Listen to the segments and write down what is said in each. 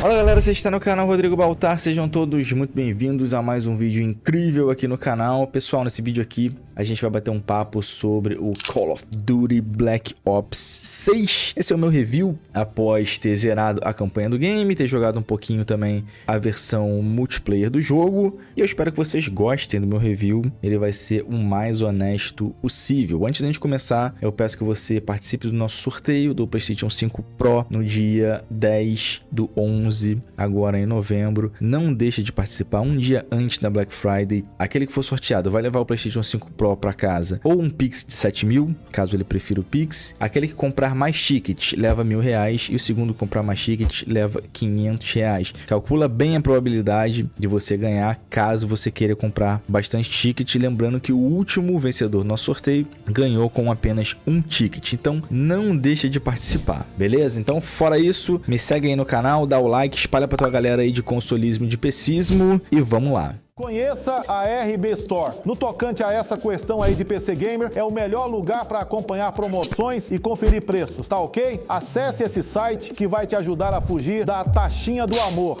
Olá galera, você está no canal Rodrigo Baltar, sejam todos muito bem-vindos a mais um vídeo incrível aqui no canal. Pessoal, nesse vídeo aqui a gente vai bater um papo sobre o Call of Duty Black Ops 6. Esse é o meu review após ter zerado a campanha do game, ter jogado um pouquinho também a versão multiplayer do jogo. E eu espero que vocês gostem do meu review, ele vai ser o mais honesto possível. Antes da gente começar, eu peço que você participe do nosso sorteio do PlayStation 5 Pro no dia 10 do 11 11, agora em novembro. Não deixe de participar um dia antes da Black Friday. Aquele que for sorteado vai levar o PlayStation 5 Pro para casa ou um Pix de 7 mil, caso ele prefira o Pix. Aquele que comprar mais tickets leva mil reais e o segundo comprar mais tickets leva 500 reais. Calcula bem a probabilidade de você ganhar caso você queira comprar bastante ticket. Lembrando que o último vencedor do nosso sorteio ganhou com apenas um ticket. Então não deixe de participar, beleza? Então fora isso, me segue aí no canal, dá o like like, espalha pra tua galera aí de consolismo e de pessismo e vamos lá. Conheça a RB Store. No tocante a essa questão aí de PC Gamer, é o melhor lugar para acompanhar promoções e conferir preços, tá ok? Acesse esse site que vai te ajudar a fugir da taxinha do amor.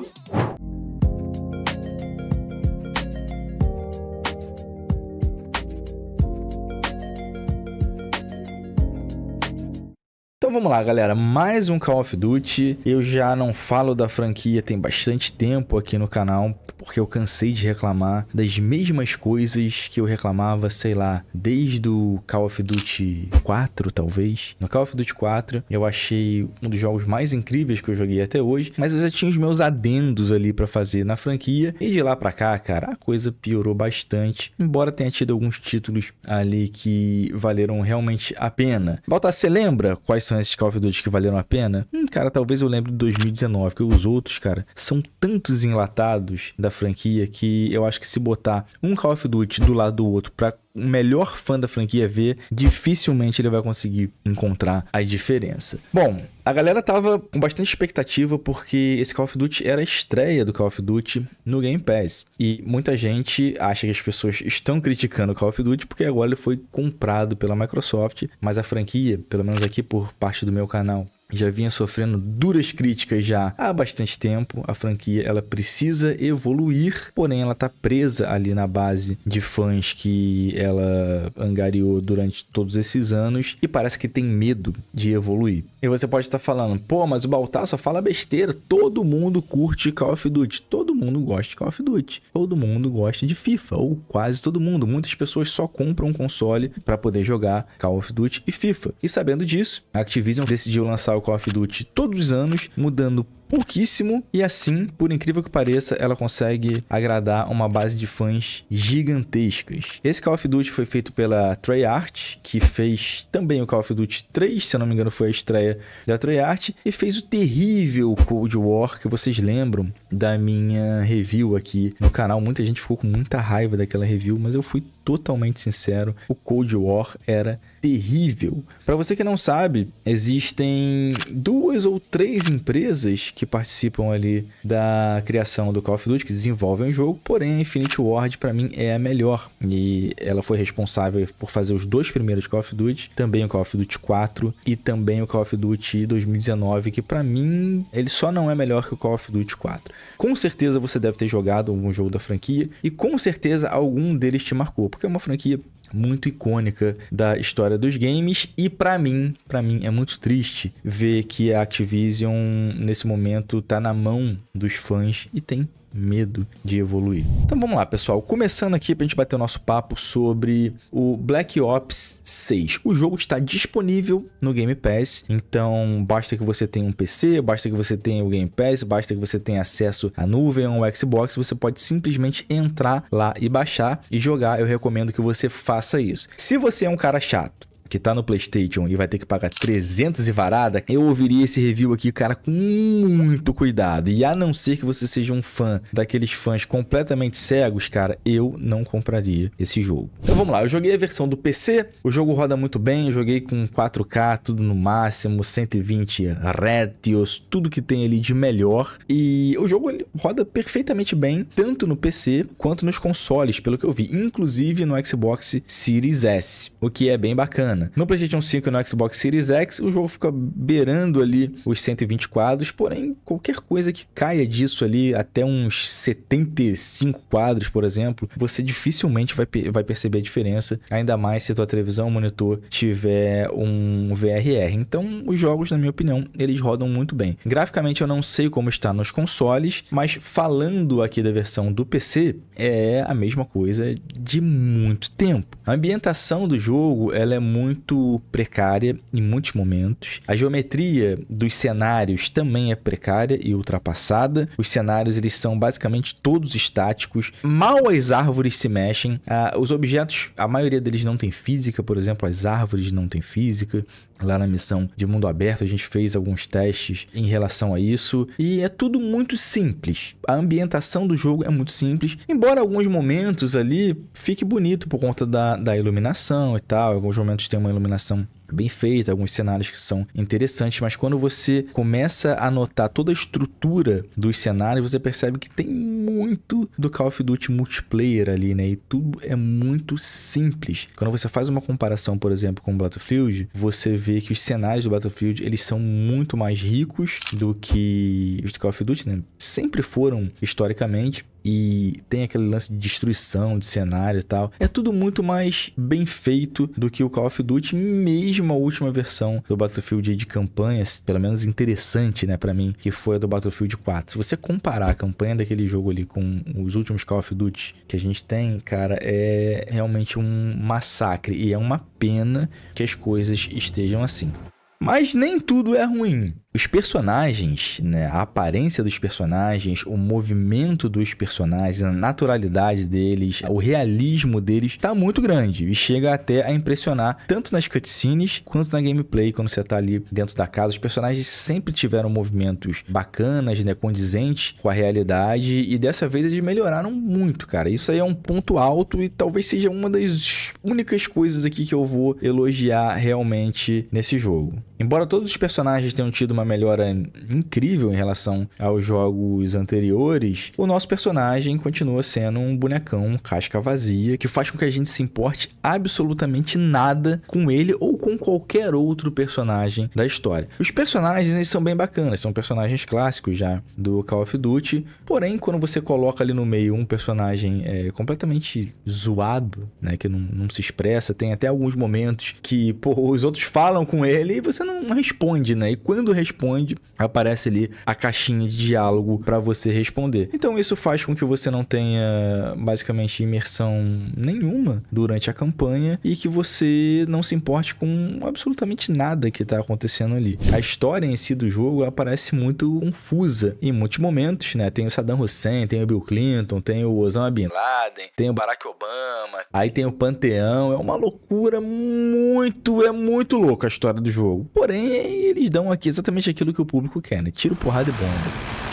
vamos lá, galera. Mais um Call of Duty. Eu já não falo da franquia tem bastante tempo aqui no canal porque eu cansei de reclamar das mesmas coisas que eu reclamava, sei lá, desde o Call of Duty 4, talvez. No Call of Duty 4, eu achei um dos jogos mais incríveis que eu joguei até hoje, mas eu já tinha os meus adendos ali para fazer na franquia, e de lá para cá, cara, a coisa piorou bastante, embora tenha tido alguns títulos ali que valeram realmente a pena. Baltar, você lembra quais são esses Call of Duty que valeram a pena? Hum, cara, talvez eu lembre de 2019, porque os outros, cara, são tantos enlatados da da franquia que eu acho que se botar um Call of Duty do lado do outro para o melhor fã da franquia ver dificilmente ele vai conseguir encontrar a diferença. Bom, a galera tava com bastante expectativa porque esse Call of Duty era a estreia do Call of Duty no Game Pass. E muita gente acha que as pessoas estão criticando o Call of Duty porque agora ele foi comprado pela Microsoft, mas a franquia, pelo menos aqui por parte do meu canal, já vinha sofrendo duras críticas já há bastante tempo. A franquia ela precisa evoluir, porém ela tá presa ali na base de fãs que é ela angariou durante todos esses anos e parece que tem medo de evoluir. E você pode estar falando, pô, mas o Baltar só fala besteira. Todo mundo curte Call of Duty. Todo mundo gosta de Call of Duty. Todo mundo gosta de FIFA, ou quase todo mundo. Muitas pessoas só compram um console para poder jogar Call of Duty e FIFA. E sabendo disso, a Activision decidiu lançar o Call of Duty todos os anos, mudando pouquíssimo. E assim, por incrível que pareça, ela consegue agradar uma base de fãs gigantescas. Esse Call of Duty foi feito pela Treyarch, que fez também o Call of Duty 3, se eu não me engano foi a estreia da Treyarch, e fez o terrível Cold War, que vocês lembram, da minha review aqui no canal. Muita gente ficou com muita raiva daquela review, mas eu fui totalmente sincero. O Cold War era terrível. Para você que não sabe, existem duas ou três empresas que participam ali da criação do Call of Duty, que desenvolvem o jogo, porém a Infinity Ward para mim é a melhor. E ela foi responsável por fazer os dois primeiros Call of Duty, também o Call of Duty 4 e também o Call of Duty 2019, que para mim ele só não é melhor que o Call of Duty 4. Com certeza você deve ter jogado algum jogo da franquia e com certeza algum deles te marcou, porque é uma franquia muito icônica da história dos games e para mim, para mim é muito triste ver que a Activision nesse momento tá na mão dos fãs e tem medo de evoluir. Então vamos lá, pessoal. Começando aqui para a gente bater o nosso papo sobre o Black Ops 6. O jogo está disponível no Game Pass, então basta que você tenha um PC, basta que você tenha o Game Pass, basta que você tenha acesso à nuvem ou ao Xbox, você pode simplesmente entrar lá e baixar e jogar. Eu recomendo que você faça isso. Se você é um cara chato, que tá no PlayStation e vai ter que pagar 300 e varada, eu ouviria esse review aqui, cara, com muito cuidado. E a não ser que você seja um fã daqueles fãs completamente cegos, cara, eu não compraria esse jogo. Então vamos lá, eu joguei a versão do PC, o jogo roda muito bem, eu joguei com 4K, tudo no máximo, 120 retios tudo que tem ali de melhor. E o jogo ele roda perfeitamente bem, tanto no PC quanto nos consoles, pelo que eu vi, inclusive no Xbox Series S, o que é bem bacana bacana. No PlayStation 5 e no Xbox Series X, o jogo fica beirando ali os 120 quadros, porém, qualquer coisa que caia disso ali até uns 75 quadros, por exemplo, você dificilmente vai, vai perceber a diferença, ainda mais se a tua televisão, monitor, tiver um VRR. Então, os jogos, na minha opinião, eles rodam muito bem. Graficamente, eu não sei como está nos consoles, mas falando aqui da versão do PC, é a mesma coisa de muito tempo. A ambientação do jogo, ela é muito muito precária em muitos momentos. A geometria dos cenários também é precária e ultrapassada. Os cenários eles são basicamente todos estáticos. Mal as árvores se mexem. Ah, os objetos, a maioria deles não tem física, por exemplo, as árvores não têm física lá na missão de mundo aberto, a gente fez alguns testes em relação a isso e é tudo muito simples. A ambientação do jogo é muito simples, embora alguns momentos ali fique bonito por conta da, da iluminação e tal, alguns momentos tem uma iluminação bem feita, alguns cenários que são interessantes, mas quando você começa a notar toda a estrutura dos cenários, você percebe que tem muito do Call of Duty multiplayer ali, né? E tudo é muito simples. Quando você faz uma comparação, por exemplo, com o Battlefield, você vê que os cenários do Battlefield, eles são muito mais ricos do que os do Call of Duty, né? Sempre foram historicamente e tem aquele lance de destruição de cenário e tal. É tudo muito mais bem feito do que o Call of Duty, mesmo a última versão do Battlefield de campanhas, pelo menos interessante, né, para mim, que foi a do Battlefield 4. Se você comparar a campanha daquele jogo ali com os últimos Call of Duty que a gente tem, cara, é realmente um massacre e é uma pena que as coisas estejam assim. Mas nem tudo é ruim. Os personagens, né, a aparência dos personagens, o movimento dos personagens, a naturalidade deles, o realismo deles, tá muito grande e chega até a impressionar tanto nas cutscenes quanto na gameplay, quando você tá ali dentro da casa. Os personagens sempre tiveram movimentos bacanas, né, condizentes com a realidade e dessa vez eles melhoraram muito, cara. Isso aí é um ponto alto e talvez seja uma das únicas coisas aqui que eu vou elogiar realmente nesse jogo. Embora todos os personagens tenham tido uma melhora incrível em relação aos jogos anteriores, o nosso personagem continua sendo um bonecão casca vazia, que faz com que a gente se importe absolutamente nada com ele ou com qualquer outro personagem da história. Os personagens eles são bem bacanas, são personagens clássicos já do Call of Duty, porém quando você coloca ali no meio um personagem é, completamente zoado, né, que não, não se expressa, tem até alguns momentos que pô, os outros falam com ele e você não responde, né? E quando responde responde, aparece ali a caixinha de diálogo para você responder. Então isso faz com que você não tenha basicamente imersão nenhuma durante a campanha e que você não se importe com absolutamente nada que tá acontecendo ali. A história em si do jogo aparece muito confusa em muitos momentos, né? Tem o Saddam Hussein, tem o Bill Clinton, tem o Osama Bin Laden, tem o Barack Obama, aí tem o Panteão. É uma loucura muito, é muito louca a história do jogo. Porém, eles dão aqui exatamente exatamente aquilo que o público quer, né? Tiro, porrada e bomba.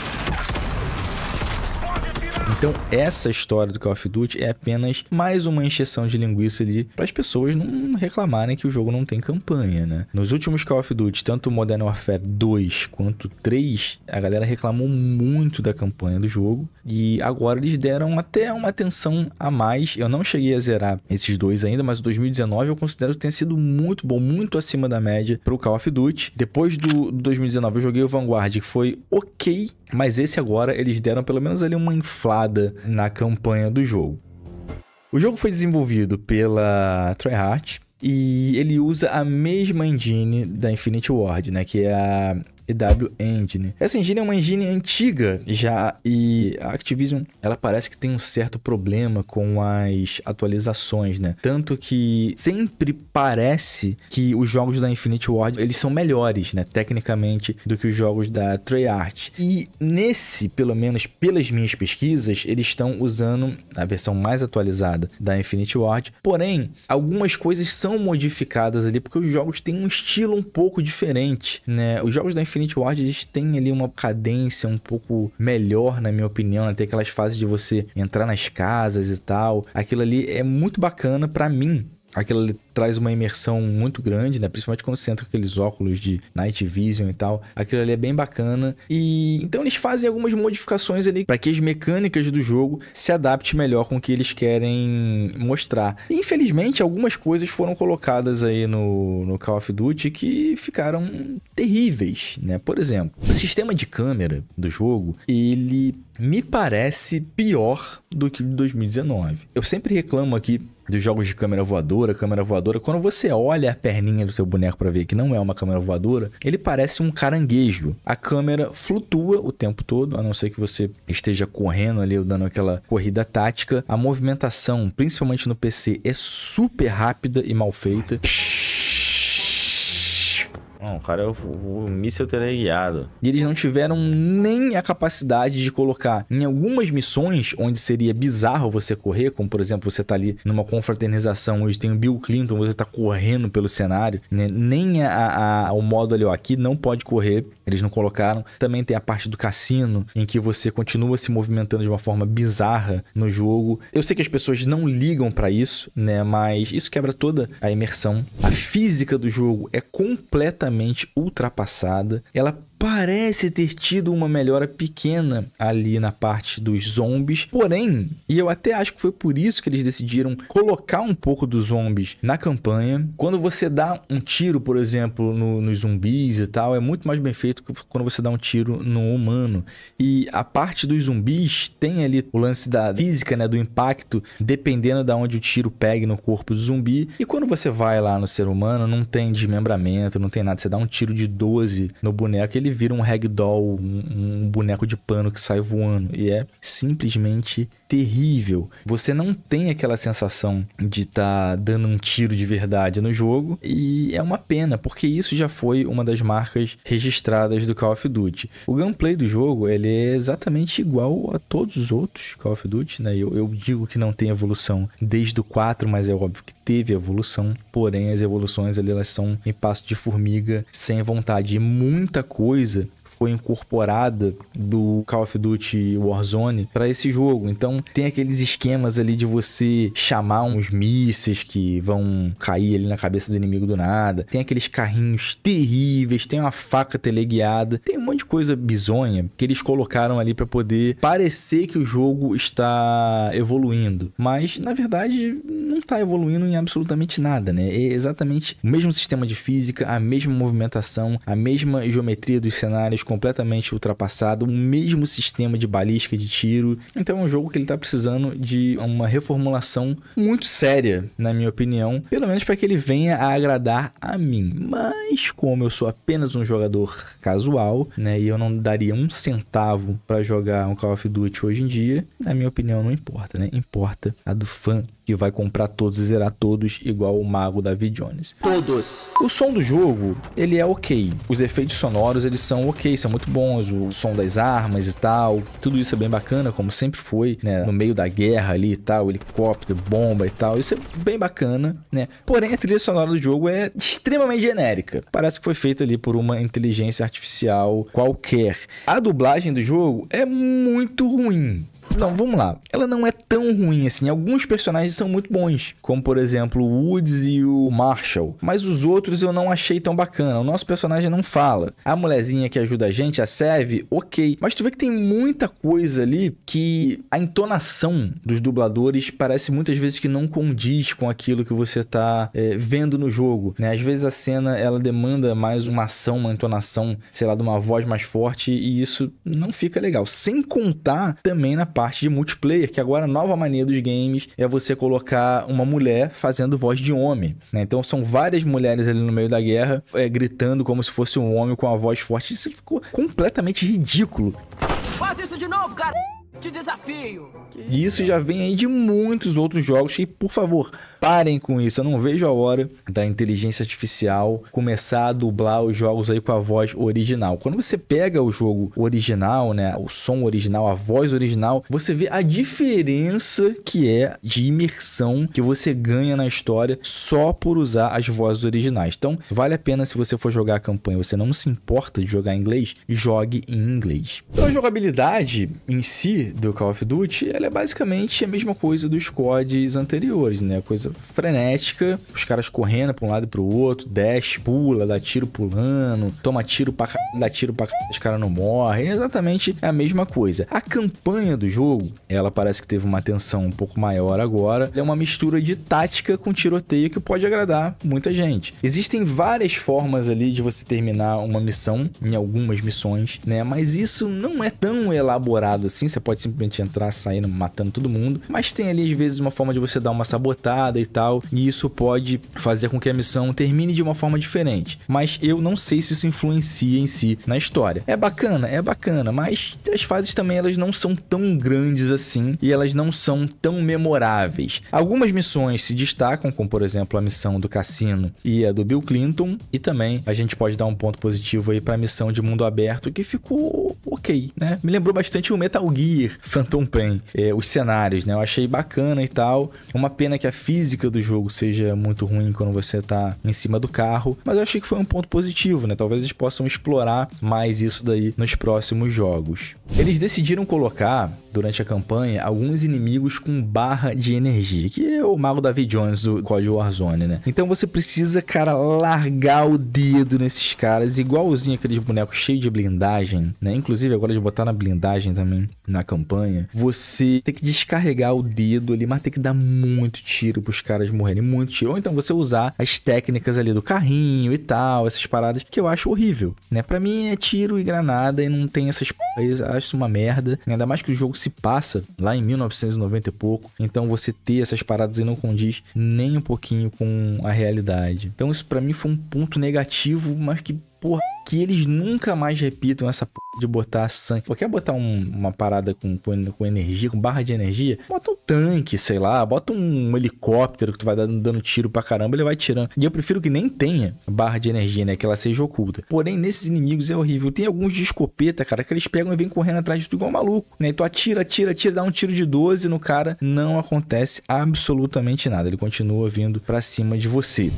Então essa história do Call of Duty é apenas mais uma encheção de linguiça ali para as pessoas não reclamarem que o jogo não tem campanha, né? Nos últimos Call of Duty, tanto Modern Warfare 2 quanto 3, a galera reclamou muito da campanha do jogo e agora eles deram até uma atenção a mais. Eu não cheguei a zerar esses dois ainda, mas 2019 eu considero que sido muito bom, muito acima da média para o Call of Duty. Depois do 2019 eu joguei o Vanguard, que foi ok, mas esse agora eles deram pelo menos ali uma inflada na campanha do jogo. O jogo foi desenvolvido pela Tryhard e ele usa a mesma engine da Infinity Ward, né, que é a EW Engine. Essa engine é uma engine antiga já e a Activision, ela parece que tem um certo problema com as atualizações, né? Tanto que sempre parece que os jogos da Infinite Ward, eles são melhores, né, tecnicamente do que os jogos da Treyarch. E nesse, pelo menos pelas minhas pesquisas, eles estão usando a versão mais atualizada da Infinite Ward. Porém, algumas coisas são modificadas ali porque os jogos têm um estilo um pouco diferente, né? Os jogos da Infinity Infinity Ward eles têm ali uma cadência um pouco melhor, na minha opinião, né? Tem aquelas fases de você entrar nas casas e tal. Aquilo ali é muito bacana para mim, aquilo traz uma imersão muito grande, né? Principalmente quando você entra com aqueles óculos de Night Vision e tal. Aquilo ali é bem bacana. E então eles fazem algumas modificações ali para que as mecânicas do jogo se adapte melhor com o que eles querem mostrar. E, infelizmente, algumas coisas foram colocadas aí no, no Call of Duty que ficaram terríveis, né? Por exemplo, o sistema de câmera do jogo, ele me parece pior do que o de 2019. Eu sempre reclamo aqui dos jogos de câmera voadora, câmera voadora, quando você olha a perninha do seu boneco para ver que não é uma câmera voadora, ele parece um caranguejo. A câmera flutua o tempo todo, a não ser que você esteja correndo ali ou dando aquela corrida tática. A movimentação, principalmente no PC, é super rápida e mal feita. Psh! Não, o cara é o, o, o míssil teleguiado. E eles não tiveram nem a capacidade de colocar em algumas missões onde seria bizarro você correr, como por exemplo, você tá ali numa confraternização onde tem o Bill Clinton, você tá correndo pelo cenário, né? Nem a, a, o modo ali, ó, aqui não pode correr, eles não colocaram. Também tem a parte do cassino, em que você continua se movimentando de uma forma bizarra no jogo. Eu sei que as pessoas não ligam para isso, né? Mas isso quebra toda a imersão. A física do jogo é completamente completamente ultrapassada. Ela parece ter tido uma melhora pequena ali na parte dos zombies. Porém, e eu até acho que foi por isso que eles decidiram colocar um pouco dos zombies na campanha. Quando você dá um tiro, por exemplo, no, nos zumbis e tal, é muito mais bem feito que quando você dá um tiro no humano. E a parte dos zumbis tem ali o lance da física, né, do impacto, dependendo da de onde o tiro pegue no corpo do zumbi. E quando você vai lá no ser humano, não tem desmembramento, não tem nada. Você dá um tiro de 12 no boneco, ele ele vira um ragdoll, um, um boneco de pano que sai voando. E é simplesmente terrível. Você não tem aquela sensação de estar tá dando um tiro de verdade no jogo e é uma pena, porque isso já foi uma das marcas registradas do Call of Duty. O gameplay do jogo, ele é exatamente igual a todos os outros Call of Duty, né? Eu, eu digo que não tem evolução desde o 4, mas é óbvio que teve evolução, porém as evoluções ali, elas são em passo de formiga, sem vontade e muita coisa foi incorporada do Call of Duty Warzone para esse jogo. Então tem aqueles esquemas ali de você chamar uns mísseis que vão cair ali na cabeça do inimigo do nada. Tem aqueles carrinhos terríveis, tem uma faca teleguiada, tem um monte de coisa bizonha que eles colocaram ali para poder parecer que o jogo está evoluindo. Mas na verdade está evoluindo em absolutamente nada, né? É exatamente o mesmo sistema de física, a mesma movimentação, a mesma geometria dos cenários completamente ultrapassado, o mesmo sistema de balística de tiro. Então é um jogo que ele está precisando de uma reformulação muito séria, na minha opinião, pelo menos para que ele venha a agradar a mim. Mas como eu sou apenas um jogador casual, né, e eu não daria um centavo para jogar um Call of Duty hoje em dia, na minha opinião não importa, né? Importa a do fã que vai comprar todos e zerar todos, igual o mago David Jones. Todos! O som do jogo, ele é ok. Os efeitos sonoros, eles são ok, são muito bons. O som das armas e tal, tudo isso é bem bacana, como sempre foi, né? No meio da guerra ali e tal, helicóptero, bomba e tal, isso é bem bacana, né? Porém, a trilha sonora do jogo é extremamente genérica. Parece que foi feita ali por uma inteligência artificial qualquer. A dublagem do jogo é muito ruim. Não, vamos lá. Ela não é tão ruim assim. Alguns personagens são muito bons, como por exemplo o Woods e o Marshall. Mas os outros eu não achei tão bacana. O nosso personagem não fala. A mulherzinha que ajuda a gente, a Sev, ok. Mas tu vê que tem muita coisa ali que a entonação dos dubladores parece muitas vezes que não condiz com aquilo que você tá é, vendo no jogo. Né? Às vezes a cena ela demanda mais uma ação, uma entonação, sei lá, de uma voz mais forte e isso não fica legal. Sem contar também na parte de multiplayer, que agora a nova mania dos games é você colocar uma mulher fazendo voz de homem. Né? Então são várias mulheres ali no meio da guerra é, gritando como se fosse um homem com a voz forte. Isso ficou completamente ridículo. Faz isso de novo, cara! Te desafio! E isso já vem aí de muitos outros jogos. E por favor, parem com isso. Eu não vejo a hora da inteligência artificial começar a dublar os jogos aí com a voz original. Quando você pega o jogo original, né? O som original, a voz original, você vê a diferença que é de imersão que você ganha na história só por usar as vozes originais. Então, vale a pena se você for jogar a campanha, você não se importa de jogar em inglês, jogue em inglês. Então, a jogabilidade em si do Call of Duty, ela é basicamente a mesma coisa dos CODs anteriores, né? Coisa frenética, os caras correndo pra um lado e pro outro, dash, pula, dá tiro pulando, toma tiro pra c... dá tiro pra c... os caras não morrem, é exatamente a mesma coisa. A campanha do jogo, ela parece que teve uma atenção um pouco maior agora, é uma mistura de tática com tiroteio que pode agradar muita gente. Existem várias formas ali de você terminar uma missão, em algumas missões, né? Mas isso não é tão elaborado assim, você pode pode simplesmente entrar saindo, matando todo mundo. Mas tem ali, às vezes, uma forma de você dar uma sabotada e tal. E isso pode fazer com que a missão termine de uma forma diferente. Mas eu não sei se isso influencia em si na história. É bacana, é bacana, mas as fases também elas não são tão grandes assim e elas não são tão memoráveis. Algumas missões se destacam, como por exemplo a missão do cassino e a do Bill Clinton, e também a gente pode dar um ponto positivo aí para a missão de mundo aberto que ficou ok, né? Me lembrou bastante o Metal Gear Fear, Phantom Pain, é, os cenários, né? Eu achei bacana e tal. Uma pena que a física do jogo seja muito ruim quando você tá em cima do carro, mas eu achei que foi um ponto positivo, né? Talvez eles possam explorar mais isso daí nos próximos jogos. Eles decidiram colocar durante a campanha alguns inimigos com barra de energia, que é o mago David Jones do código Warzone, né? Então você precisa, cara, largar o dedo nesses caras, igualzinho aqueles bonecos cheios de blindagem, né? Inclusive agora de botar na blindagem também na campanha. Você tem que descarregar o dedo ali, mas tem que dar muito tiro pros caras morrerem, muito tiro. Ou então você usar as técnicas ali do carrinho e tal, essas paradas que eu acho horrível, né? Para mim é tiro e granada e não tem essas Eu acho uma merda. Ainda mais que o jogo se se passa lá em 1990 e pouco. Então você ter essas paradas e não condiz nem um pouquinho com a realidade. Então isso para mim foi um ponto negativo, mas que que eles nunca mais repitam essa porra de botar sangue. Porque botar um, uma parada com, com, energia, com barra de energia, bota um tanque, sei lá, bota um helicóptero que tu vai dando, dando tiro pra caramba, ele vai tirando. E eu prefiro que nem tenha barra de energia, né? Que ela seja oculta. Porém, nesses inimigos é horrível. Tem alguns de escopeta, cara, que eles pegam e vêm correndo atrás de tu igual um maluco, né? E tu atira, atira, atira, dá um tiro de 12 no cara, não acontece absolutamente nada. Ele continua vindo pra cima de você.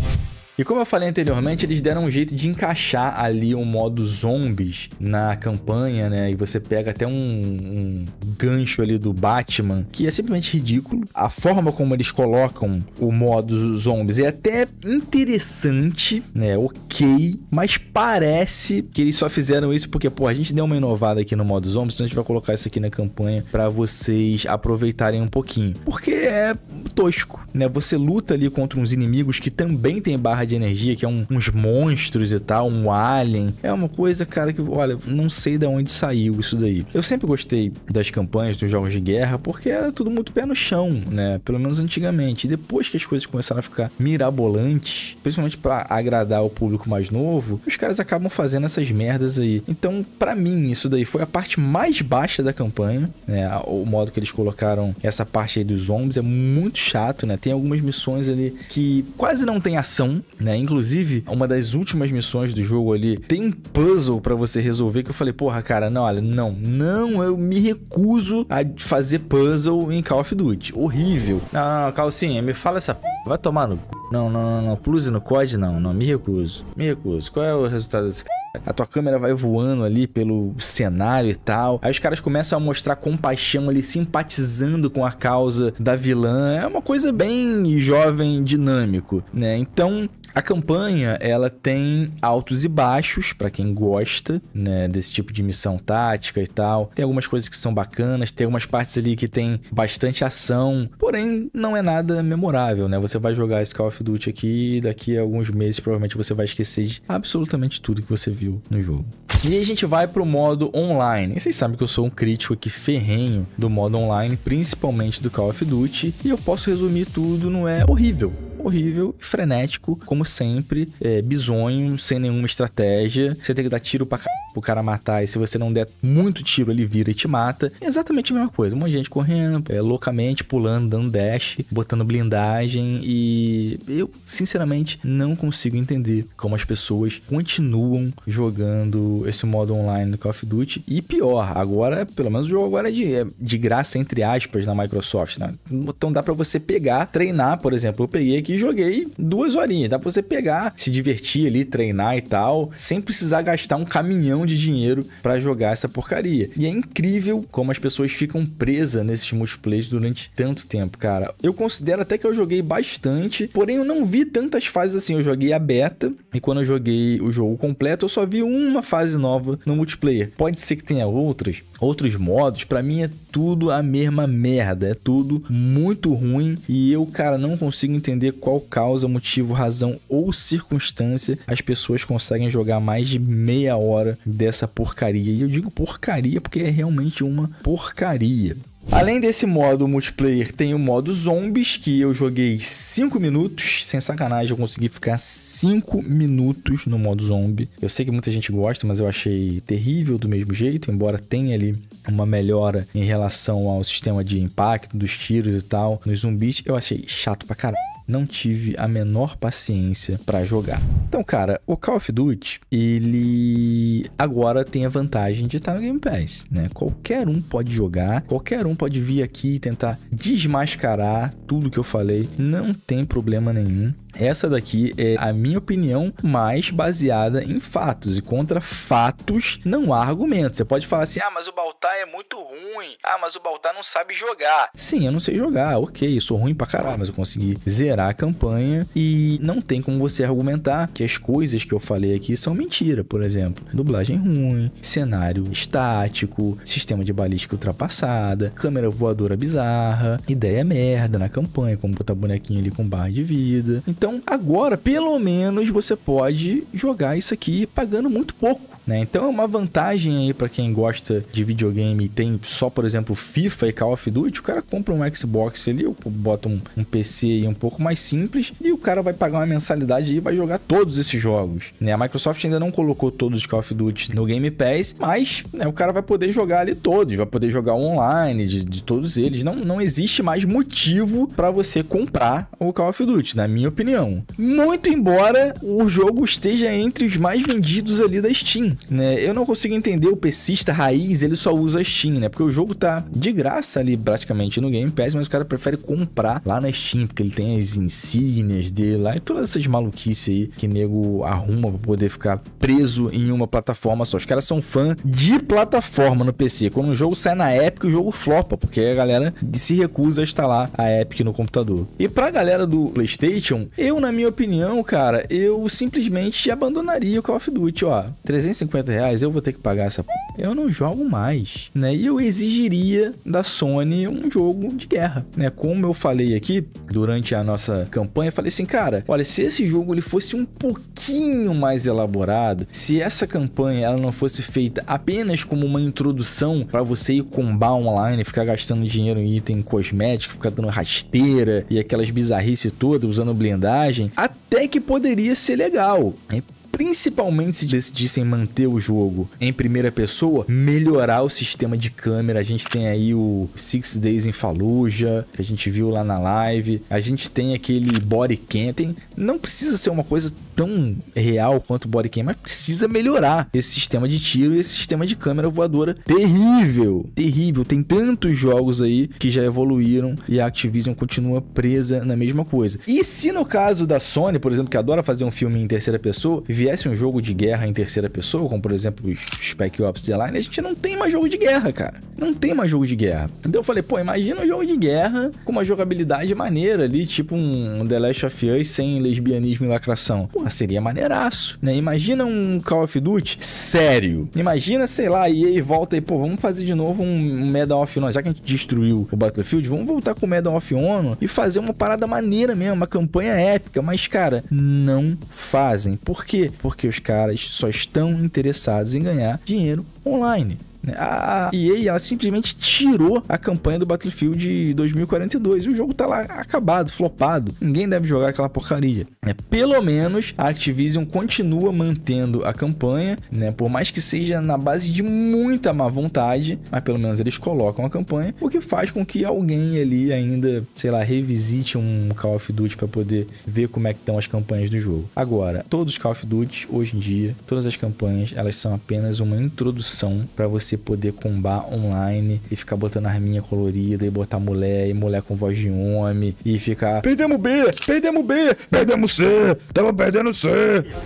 E como eu falei anteriormente, eles deram um jeito de encaixar ali um modo zombies na campanha, né? E você pega até um, um gancho ali do Batman, que é simplesmente ridículo. A forma como eles colocam o modo zombies é até interessante, né? Ok, mas parece que eles só fizeram isso porque, pô, a gente deu uma inovada aqui no modo zombies, então a gente vai colocar isso aqui na campanha para vocês aproveitarem um pouquinho. Porque é tosco, né? Você luta ali contra uns inimigos que também tem barra de energia, que é um, uns monstros e tal, um alien. É uma coisa, cara, que, olha, não sei de onde saiu isso daí. Eu sempre gostei das campanhas dos jogos de guerra porque era tudo muito pé no chão, né? Pelo menos antigamente. E depois que as coisas começaram a ficar mirabolantes, principalmente para agradar o público mais novo, os caras acabam fazendo essas merdas aí. Então, para mim, isso daí foi a parte mais baixa da campanha, né? O modo que eles colocaram essa parte aí dos zombies é muito chato, né? Tem algumas missões ali que quase não tem ação, né? Inclusive, uma das últimas missões do jogo ali tem um puzzle para você resolver que eu falei, porra, cara, não, olha, não, não, eu me recuso a fazer puzzle em Call of Duty. Horrível. Não, não calcinha, me fala essa p... vai tomar no Não, não, não, não, plus no COD não, não, me recuso. Me recuso. Qual é o resultado desse a tua câmera vai voando ali pelo cenário e tal. Aí os caras começam a mostrar compaixão ali, simpatizando com a causa da vilã. É uma coisa bem jovem, dinâmico, né? Então, a campanha, ela tem altos e baixos, para quem gosta, né, desse tipo de missão tática e tal. Tem algumas coisas que são bacanas, tem algumas partes ali que tem bastante ação, porém não é nada memorável, né? Você vai jogar esse Call of Duty aqui e daqui a alguns meses provavelmente você vai esquecer de absolutamente tudo que você viu no jogo. E aí a gente vai pro modo online. E vocês sabem que eu sou um crítico aqui ferrenho do modo online, principalmente do Call of Duty, e eu posso resumir tudo, não é horrível, horrível e frenético como sempre, é, bizonho, sem nenhuma estratégia. Você tem que dar tiro pra c... pro cara matar, e se você não der muito tiro, ele vira e te mata. É exatamente a mesma coisa. Um monte de gente correndo, é, loucamente, pulando, dando dash, botando blindagem. E eu, sinceramente, não consigo entender como as pessoas continuam jogando esse modo online do Call of Duty. E pior, agora, pelo menos o jogo agora é de, é de graça, entre aspas, na Microsoft. Né? Então dá para você pegar, treinar, por exemplo. Eu peguei aqui e joguei duas horinhas. Dá pra você pegar, se divertir ali, treinar e tal, sem precisar gastar um caminhão de dinheiro para jogar essa porcaria. E é incrível como as pessoas ficam presas nesses multiplayers durante tanto tempo, cara. Eu considero até que eu joguei bastante, porém eu não vi tantas fases assim. Eu joguei a beta e quando eu joguei o jogo completo, eu só vi uma fase nova no multiplayer. Pode ser que tenha outras, outros modos, para mim é tudo a mesma merda, é tudo muito ruim e eu, cara, não consigo entender qual causa, motivo, razão ou circunstância as pessoas conseguem jogar mais de meia hora dessa porcaria. E eu digo porcaria porque é realmente uma porcaria. Além desse modo multiplayer, tem o modo zombies, que eu joguei 5 minutos. Sem sacanagem, eu consegui ficar 5 minutos no modo zombie. Eu sei que muita gente gosta, mas eu achei terrível do mesmo jeito, embora tenha ali uma melhora em relação ao sistema de impacto, dos tiros e tal, nos zumbis. Eu achei chato pra caralho não tive a menor paciência para jogar. Então, cara, o Call of Duty, ele agora tem a vantagem de estar no Game Pass, né? Qualquer um pode jogar, qualquer um pode vir aqui e tentar desmascarar tudo que eu falei, não tem problema nenhum. Essa daqui é a minha opinião mais baseada em fatos. E contra fatos não há argumentos Você pode falar assim: ah, mas o Baltar é muito ruim. Ah, mas o Baltar não sabe jogar. Sim, eu não sei jogar. Ok, eu sou ruim pra caralho, mas eu consegui zerar liderar a campanha e não tem como você argumentar que as coisas que eu falei aqui são mentira, por exemplo. Dublagem ruim, cenário estático, sistema de balística ultrapassada, câmera voadora bizarra, ideia merda na campanha, como botar bonequinho ali com barra de vida. Então, agora, pelo menos, você pode jogar isso aqui pagando muito pouco. Né? Então é uma vantagem aí para quem gosta de videogame e tem só, por exemplo, FIFA e Call of Duty, o cara compra um Xbox ali, ou bota um, um PC e um pouco mais mais simples e o cara vai pagar uma mensalidade e vai jogar todos esses jogos. Né? A Microsoft ainda não colocou todos os Call of Duty no Game Pass, mas né, o cara vai poder jogar ali todos, vai poder jogar online de, de todos eles. Não, não existe mais motivo para você comprar o Call of Duty, na minha opinião. Muito embora o jogo esteja entre os mais vendidos ali da Steam, né? Eu não consigo entender o pesista raiz, ele só usa Steam, né? Porque o jogo tá de graça ali praticamente no Game Pass, mas o cara prefere comprar lá na Steam, porque ele tem as insígnias dele lá e todas essas maluquices aí que nego arruma pra poder ficar preso em uma plataforma só. Os caras são fã de plataforma no PC. Quando o jogo sai na Epic, o jogo flopa, porque a galera se recusa a instalar a Epic no computador. E pra galera do PlayStation, eu, na minha opinião, cara, eu simplesmente abandonaria o Call of Duty, ó. 350 reais, eu vou ter que pagar essa p... Eu não jogo mais, né? E eu exigiria da Sony um jogo de guerra, né? Como eu falei aqui durante a nossa nossa campanha, falei assim, cara, olha, se esse jogo ele fosse um pouquinho mais elaborado, se essa campanha ela não fosse feita apenas como uma introdução para você ir combar online, ficar gastando dinheiro em item cosmético, ficar dando rasteira e aquelas bizarrices todas, usando blindagem, até que poderia ser legal. É principalmente se decidissem manter o jogo em primeira pessoa, melhorar o sistema de câmera. A gente tem aí o Six Days in Fallujah, que a gente viu lá na live. A gente tem aquele body cam. não precisa ser uma coisa tão real quanto o bodycam, mas precisa melhorar esse sistema de tiro e esse sistema de câmera voadora terrível, terrível. Tem tantos jogos aí que já evoluíram e a Activision continua presa na mesma coisa. E se no caso da Sony, por exemplo, que adora fazer um filme em terceira pessoa, viesse um jogo de guerra em terceira pessoa, como por exemplo o Spec Ops The Line, a gente não tem mais jogo de guerra, cara não tem mais jogo de guerra. Então eu falei, pô, imagina um jogo de guerra com uma jogabilidade maneira ali, tipo um The Last of Us sem lesbianismo e lacração. Pô, seria maneiraço, né? Imagina um Call of Duty sério. Imagina, sei lá, e aí volta e, pô, vamos fazer de novo um Medal of Honor. Já que a gente destruiu o Battlefield, vamos voltar com o Medal of Honor e fazer uma parada maneira mesmo, uma campanha épica. Mas, cara, não fazem. Por quê? Porque os caras só estão interessados em ganhar dinheiro online. A EA ela simplesmente tirou a campanha do Battlefield 2042 e o jogo tá lá acabado, flopado. Ninguém deve jogar aquela porcaria. É Pelo menos a Activision continua mantendo a campanha, né? Por mais que seja na base de muita má vontade, mas pelo menos eles colocam a campanha, o que faz com que alguém ali ainda, sei lá, revisite um Call of Duty para poder ver como é que estão as campanhas do jogo. Agora, todos os Call of Duty hoje em dia, todas as campanhas, elas são apenas uma introdução para você você poder combar online e ficar botando arminha colorida e botar mulher e mulher com voz de homem e ficar perdemos B, perdemos B, perdemos C, tava perdendo C.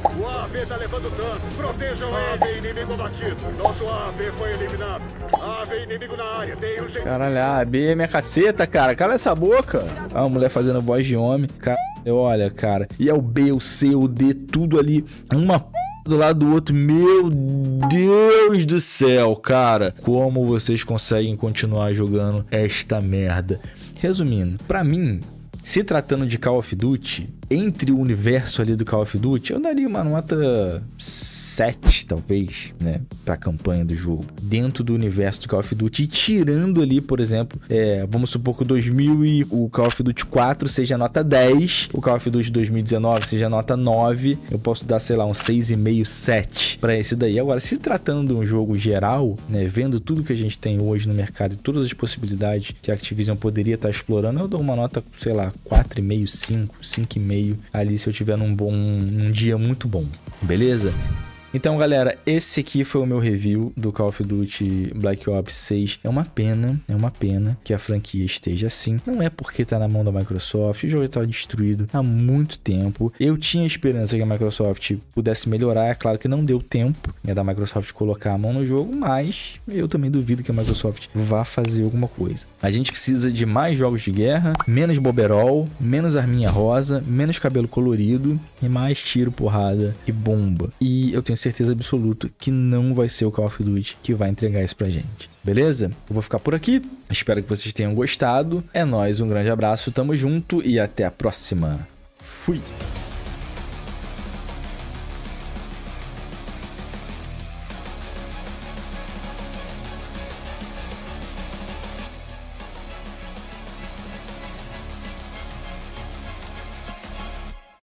O AAV tá levando dano, inimigo Nosso foi eliminado. inimigo na área, tem um jeito. Caralho, AB é minha caceta, cara, cala essa boca. Ah, mulher fazendo voz de homem, cara. Olha, cara, e é o B, o C, o D, tudo ali, uma p do lado do outro. Meu Deus do céu, cara. Como vocês conseguem continuar jogando esta merda? Resumindo, para mim, se tratando de Call of Duty, entre o universo ali do Call of Duty, eu daria uma nota 7, talvez, né? Pra campanha do jogo. Dentro do universo do Call of Duty. E tirando ali, por exemplo, é, vamos supor que o 2000 e o Call of Duty 4 seja nota 10, o Call of Duty 2019 seja nota 9, eu posso dar, sei lá, um 6,5, 7 para esse daí. Agora, se tratando de um jogo geral, né? Vendo tudo que a gente tem hoje no mercado e todas as possibilidades que a Activision poderia estar tá explorando, eu dou uma nota, sei lá, 4,5, 5, 5,5 meio ali se eu tiver num bom um dia muito bom, beleza? Então, galera, esse aqui foi o meu review do Call of Duty Black Ops 6. É uma pena, é uma pena que a franquia esteja assim. Não é porque tá na mão da Microsoft, o jogo estava tá destruído há muito tempo. Eu tinha esperança que a Microsoft pudesse melhorar, é claro que não deu tempo né, da Microsoft colocar a mão no jogo, mas eu também duvido que a Microsoft vá fazer alguma coisa. A gente precisa de mais jogos de guerra, menos boberol, menos arminha rosa, menos cabelo colorido e mais tiro, porrada e bomba. E eu tenho certeza absoluta que não vai ser o Call of Duty que vai entregar isso pra gente. Beleza? Eu vou ficar por aqui. Espero que vocês tenham gostado. É nós, um grande abraço, tamo junto e até a próxima. Fui.